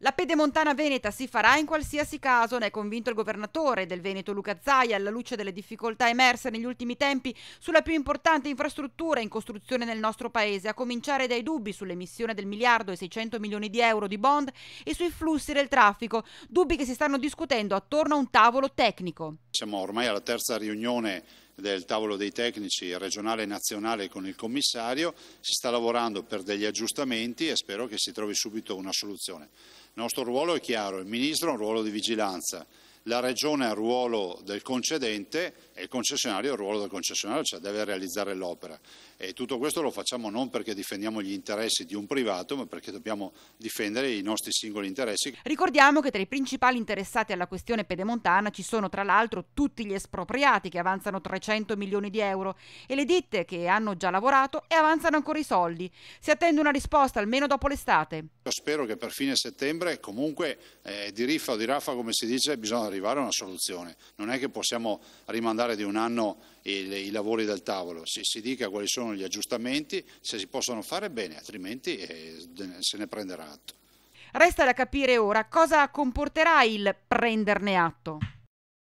La pedemontana veneta si farà in qualsiasi caso, ne è convinto il governatore del Veneto Luca Zaia, alla luce delle difficoltà emerse negli ultimi tempi sulla più importante infrastruttura in costruzione nel nostro paese, a cominciare dai dubbi sull'emissione del miliardo e 600 milioni di euro di bond e sui flussi del traffico, dubbi che si stanno discutendo attorno a un tavolo tecnico. Siamo ormai alla terza riunione del tavolo dei tecnici regionale e nazionale con il commissario, si sta lavorando per degli aggiustamenti e spero che si trovi subito una soluzione. Il nostro ruolo è chiaro, il Ministro ha un ruolo di vigilanza, la regione ha il ruolo del concedente e il concessionario ha il ruolo del concessionario, cioè deve realizzare l'opera. E tutto questo lo facciamo non perché difendiamo gli interessi di un privato, ma perché dobbiamo difendere i nostri singoli interessi. Ricordiamo che tra i principali interessati alla questione pedemontana ci sono tra l'altro tutti gli espropriati che avanzano 300 milioni di euro e le ditte che hanno già lavorato e avanzano ancora i soldi. Si attende una risposta almeno dopo l'estate. Spero che per fine settembre comunque eh, di riffa o di raffa come si dice bisogna arrivare arrivare a una soluzione. Non è che possiamo rimandare di un anno il, i lavori del tavolo, si, si, dica quali sono gli aggiustamenti, se si possono fare bene, altrimenti eh, se ne prenderà atto. Resta da capire ora cosa comporterà il prenderne atto.